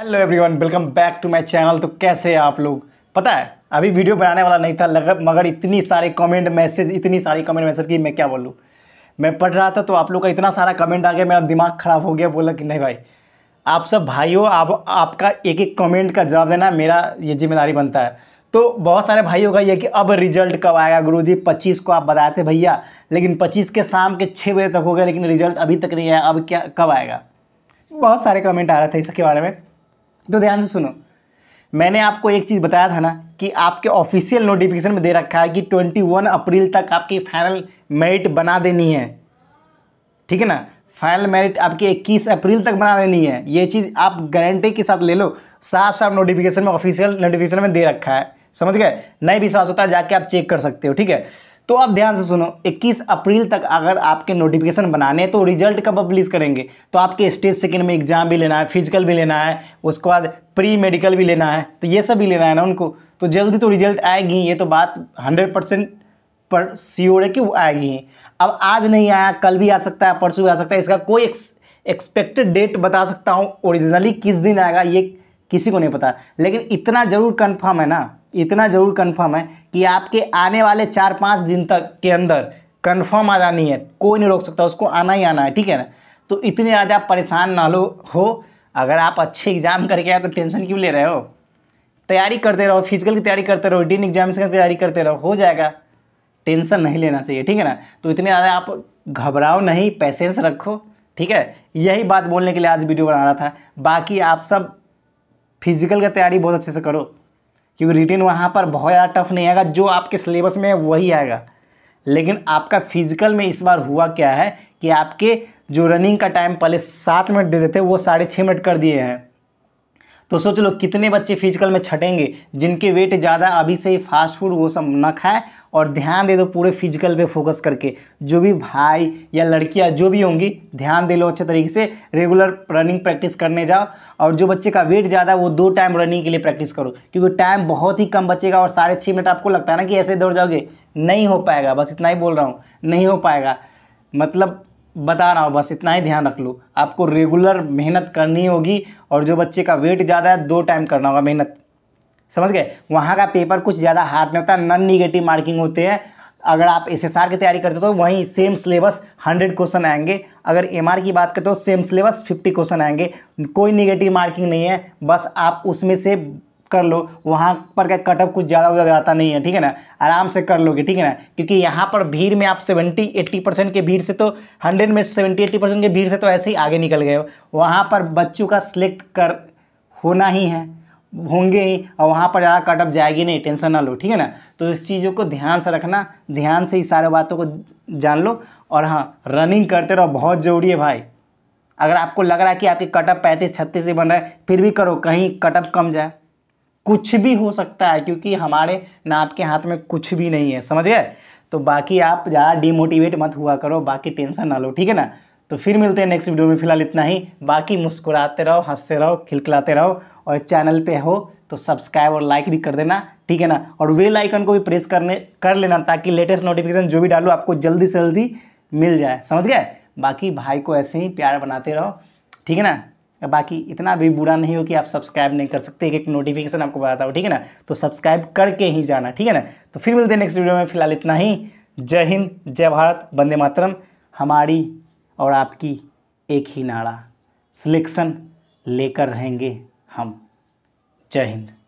hello everyone welcome back to my channel तो कैसे आप लोग पता है अभी वीडियो बनाने वाला नहीं था लगभग मगर इतनी सारे कमेंट मैसेज इतनी सारी कमेंट मैसेज की मैं क्या बोलूँ मैं पढ़ रहा था तो आप लोग का इतना सारा कमेंट आ गया मेरा दिमाग ख़राब हो गया बोला कि नहीं भाई आप सब भाइयों आप आपका एक एक कमेंट का जवाब देना मेरा ये जिम्मेदारी बनता है तो बहुत सारे भाइयों का ये कि अब रिजल्ट कब आएगा जी पच्चीस को आप बताए थे भैया लेकिन पच्चीस के शाम के छः बजे तक हो गया लेकिन रिजल्ट अभी तक नहीं आया अब क्या कब आएगा बहुत सारे कमेंट आ रहे थे इसके बारे में तो ध्यान से सुनो मैंने आपको एक चीज़ बताया था ना कि आपके ऑफिशियल नोटिफिकेशन में दे रखा है कि 21 अप्रैल तक आपकी फाइनल मेरिट बना देनी है ठीक है ना फाइनल मेरिट आपकी 21 अप्रैल तक बना देनी है ये चीज़ आप गारंटी के साथ ले लो साफ साफ नोटिफिकेशन में ऑफिशियल नोटिफिकेशन में दे रखा है समझ गए नहीं विश्वास होता है जाके आप चेक कर सकते हो ठीक है तो आप ध्यान से सुनो 21 अप्रैल तक अगर आपके नोटिफिकेशन बनाने हैं तो रिजल्ट कब पब्लिश करेंगे तो आपके स्टेज सेकेंड में एग्जाम भी लेना है फिजिकल भी लेना है उसके बाद प्री मेडिकल भी लेना है तो ये सब भी लेना है ना उनको तो जल्दी तो रिजल्ट आएगी ये तो बात हंड्रेड परसेंट पर सियोर है कि वो आएगी अब आज नहीं आया कल भी आ सकता है परसों भी आ सकता है इसका कोई एक्सपेक्टेड डेट बता सकता हूँ ओरिजिनली किस दिन आएगा ये किसी को नहीं पता लेकिन इतना ज़रूर कन्फर्म है ना इतना ज़रूर कन्फर्म है कि आपके आने वाले चार पाँच दिन तक के अंदर कन्फर्म आ जानी है कोई नहीं रोक सकता उसको आना ही आना है ठीक है ना तो इतने ज़्यादा परेशान ना लो हो अगर आप अच्छे एग्ज़ाम करके आए तो टेंशन क्यों ले रहे हो तैयारी करते रहो फिजिकल की तैयारी करते रहो डिन एग्जाम की तैयारी करते रहो हो जाएगा टेंशन नहीं लेना चाहिए ठीक है ना तो इतने ज़्यादा आप घबराओ नहीं पैसेंस रखो ठीक है यही बात बोलने के लिए आज वीडियो बना रहा था बाकी आप सब फिजिकल का तैयारी बहुत अच्छे से करो क्योंकि रिटेन वहाँ पर बहुत ज़्यादा टफ नहीं आएगा जो आपके सिलेबस में है वही आएगा लेकिन आपका फिजिकल में इस बार हुआ क्या है कि आपके जो रनिंग का टाइम पहले सात मिनट दे देते वो साढ़े छः मिनट कर दिए हैं तो सोच लो कितने बच्चे फिजिकल में छटेंगे जिनके वेट ज़्यादा अभी से ही फास्ट फूड वो सब ना खाएं और ध्यान दे दो पूरे फिजिकल पे फोकस करके जो भी भाई या लड़कियाँ जो भी होंगी ध्यान दे लो अच्छे तरीके से रेगुलर रनिंग प्रैक्टिस करने जाओ और जो बच्चे का वेट ज़्यादा है वो दो टाइम रनिंग के लिए प्रैक्टिस करो क्योंकि टाइम बहुत ही कम बचेगा और साढ़े छः मिनट आपको लगता है ना कि ऐसे दौड़ जाओगे नहीं हो पाएगा बस इतना ही बोल रहा हूँ नहीं हो पाएगा मतलब बता रहा हूँ बस इतना ही ध्यान रख लो आपको रेगुलर मेहनत करनी होगी और जो बच्चे का वेट ज़्यादा है दो टाइम करना होगा मेहनत समझ गए वहाँ का पेपर कुछ ज़्यादा हार्ड नहीं होता नॉन निगेटिव मार्किंग होते हैं अगर आप एस एस आर की तैयारी करते हो तो वहीं सेम सिलेबस हंड्रेड क्वेश्चन आएंगे अगर एम आर की बात करते हो सेम सिलेबस फिफ्टी क्वेश्चन आएंगे कोई निगेटिव मार्किंग नहीं है बस आप उसमें से कर लो वहाँ पर क्या कटअप कुछ ज़्यादा उधर जाता नहीं है ठीक है ना आराम से कर लोगे ठीक है ना क्योंकि यहाँ पर भीड़ में आप सेवेंटी एट्टी परसेंट के भीड़ से तो हंड्रेड में सेवेंटी एट्टी परसेंट के भीड़ से तो ऐसे ही आगे निकल गए हो वहाँ पर बच्चों का सिलेक्ट कर होना ही है होंगे ही और वहाँ पर ज़्यादा कटअप जाएगी नहीं टेंशन ना लो ठीक है ना तो इस चीज़ों को ध्यान से रखना ध्यान से ही सारे बातों को जान लो और हाँ रनिंग करते रहो बहुत ज़रूरी है भाई अगर आपको लग रहा है कि आपके कटअप पैंतीस छत्तीस से बन रहा है फिर भी करो कहीं कटअप कम जाए कुछ भी हो सकता है क्योंकि हमारे ना आपके हाथ में कुछ भी नहीं है समझ गए तो बाकी आप ज़्यादा डिमोटिवेट मत हुआ करो बाकी टेंशन ना लो ठीक है ना तो फिर मिलते हैं नेक्स्ट वीडियो में फिलहाल इतना ही बाकी मुस्कुराते रहो हंसते रहो खिलखिलाते रहो और चैनल पे हो तो सब्सक्राइब और लाइक भी कर देना ठीक है ना और वेल आइकन को भी प्रेस करने कर लेना ताकि लेटेस्ट नोटिफिकेशन जो भी डालू आपको जल्दी से जल्दी मिल जाए समझ गए बाकी भाई को ऐसे ही प्यार बनाते रहो ठीक है ना बाकी इतना भी बुरा नहीं हो कि आप सब्सक्राइब नहीं कर सकते एक एक नोटिफिकेशन आपको बताता हूँ ठीक है ना तो सब्सक्राइब करके ही जाना ठीक है ना तो फिर मिलते हैं नेक्स्ट वीडियो में फिलहाल इतना ही जय हिंद जय भारत वंदे मातरम हमारी और आपकी एक ही नाड़ा सिलेक्शन लेकर रहेंगे हम जय हिंद